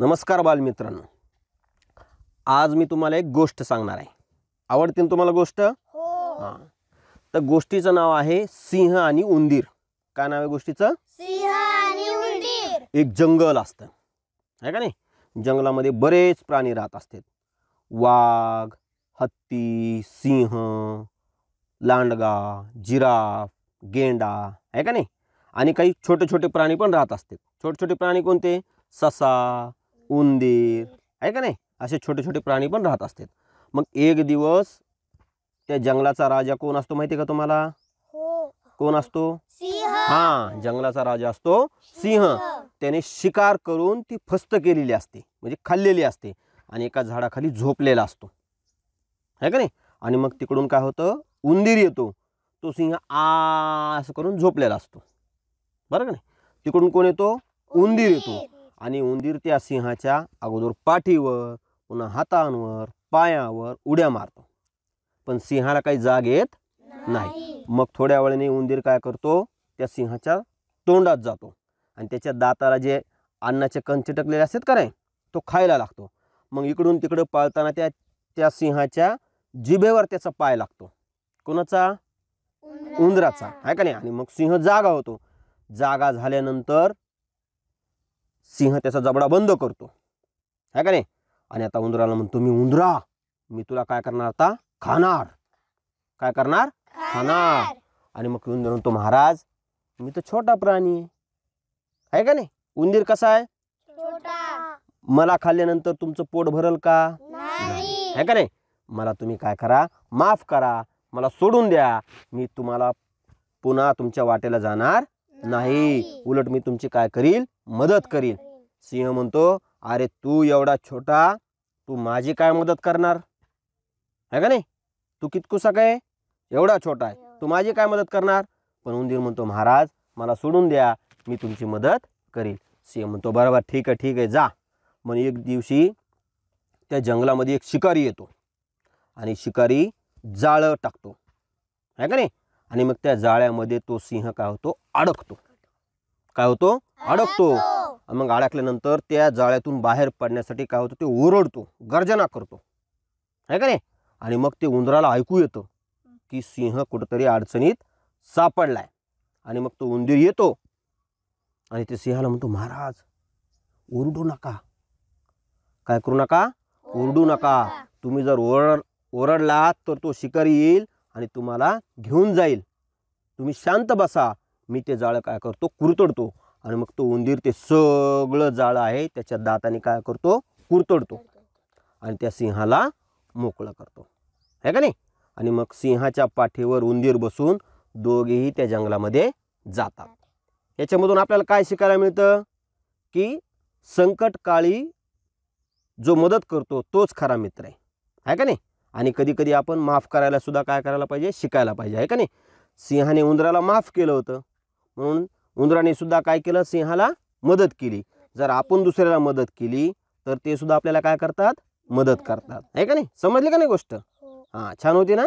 नमस्कार बालमित्रांनो आज मी तुम्हाला एक गोष्ट सांगणार आहे आवडते तुम्हाला गोष्ट हो. हां तर गोष्टीचं नाव आहे सिंह आणि उंदीर काय नाव आहे गोष्टीचं एक जंगल असतं आहे का नाही जंगलामध्ये बरेच प्राणी राहत असतात वाघ हत्ती सिंह लांडगा जिराफ गेंडा आहे का नाही आणि काही छोटे छोटे प्राणी पण राहत असतात छोटे छोटे प्राणी कोणते ससा उंदीर आहे का नाही असे छोटे छोटे प्राणी पण राहत असतात मग एक दिवस त्या जंगलाचा राजा कोण असतो माहिती का तुम्हाला हो. कोण असतो हां जंगलाचा राजा असतो सिंह त्याने शिकार करून ती फस्त केलेली असते म्हणजे खाल्लेली असते आणि एका झाडाखाली झोपलेला असतो आहे का नाही आणि मग तिकडून काय होतं उंदीर येतो तो सिंह आस करून झोपलेला असतो बरं का नाही तिकडून कोण येतो उंदीर येतो आणि उंदीर त्या सिंहाच्या अगोदर पाठीवर पुन्हा हातांवर पायावर उड्या मारतो पण सिंहाला काही जाग येत नाही मग थोड्या वेळाने उंदीर काय करतो त्या सिंहाच्या तोंडात जातो आणि त्याच्या दाताला जे अन्नाचे कंचे टकलेले असतात का नाही तो खायला लागतो मग इकडून तिकडं पाळताना त्या त्या सिंहाच्या जिभेवर त्याचा पाय लागतो कोणाचा उंदराचा आहे का नाही आणि मग सिंह जागा होतो जागा झाल्यानंतर सिंह त्याचा जबडा बंद करतो है का नाही आणि आता उंदराला म्हणतो मी उंदरा मी तुला काय करणार आता खाणार काय करणार खाणार आणि मग उंदर म्हणतो महाराज मी तर छोटा प्राणी आहे का नाही उंदीर कसा आहे मला खाल्ल्यानंतर तुमचं पोट भरल का है का नाही मला तुम्ही काय करा माफ करा मला सोडून द्या मी तुम्हाला पुन्हा तुमच्या वाटेला जाणार नाही उलट मी तुमची काय करील मदत करील सिंह म्हणतो अरे तू एवढा छोटा तू माझी काय मदत करणार है का नाही तू कितकुसा काय एवढा छोटा आहे तू माझी काय मदत करणार पण उंदीर म्हणतो महाराज मला सोडून द्या मी तुमची मदत करील सिंह म्हणतो बरोबर ठीक आहे ठीक आहे जा मग एक दिवशी त्या जंगलामध्ये एक शिकारी येतो आणि शिकारी जाळं टाकतो है का नाही आणि मग त्या जाळ्यामध्ये तो सिंह काय होतो अडकतो काय होतो अडकतो मग अडकल्यानंतर त्या जाळ्यातून बाहेर पडण्यासाठी काय होतं ते ओरडतो गर्जना करतो आहे का नाही आणि मग ते उंदराला ऐकू येतं की सिंह कुठंतरी अडचणीत सापडलाय आणि मग तो उंदीर येतो आणि ते सिंहाला म्हणतो महाराज ओरडू नका काय करू नका ओरडू नका तुम्ही जर ओरड ओरडलात तर तो शिकारी येईल आणि तुम्हाला घेऊन जाईल तुम्ही शांत बसा मी ते जाळं काय करतो कुरतडतो आणि मग तो उंदीर ते सगळं जाळं आहे त्याच्या दाताने काय करतो कुरतडतो आणि त्या सिंहाला मोकळा करतो है का नाही आणि मग सिंहाच्या पाठीवर उंदीर बसून दोघेही त्या जंगलामध्ये जातात याच्यामधून आपल्याला काय शिकायला मिळतं की संकटकाळी जो मदत करतो तोच खरा मित्र आहे है का नाही आणि कधीकधी आपण माफ करायला सुद्धा काय करायला पाहिजे शिकायला पाहिजे आहे का नाही सिंहाने उंदराला माफ केलं होतं म्हणून उंदराने सुद्धा काय केलं सिंहाला मदत केली जर आपण दुसऱ्याला मदत केली तर ते सुद्धा आपल्याला काय करतात मदत करतात आहे का नाही समजली का नाही गोष्ट हो. हां छान होती ना